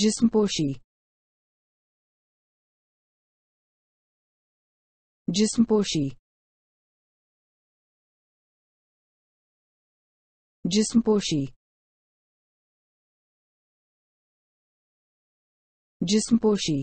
जिस्मपोशी जिस्मपोशी जिस्मपोशी जिस्मपोशी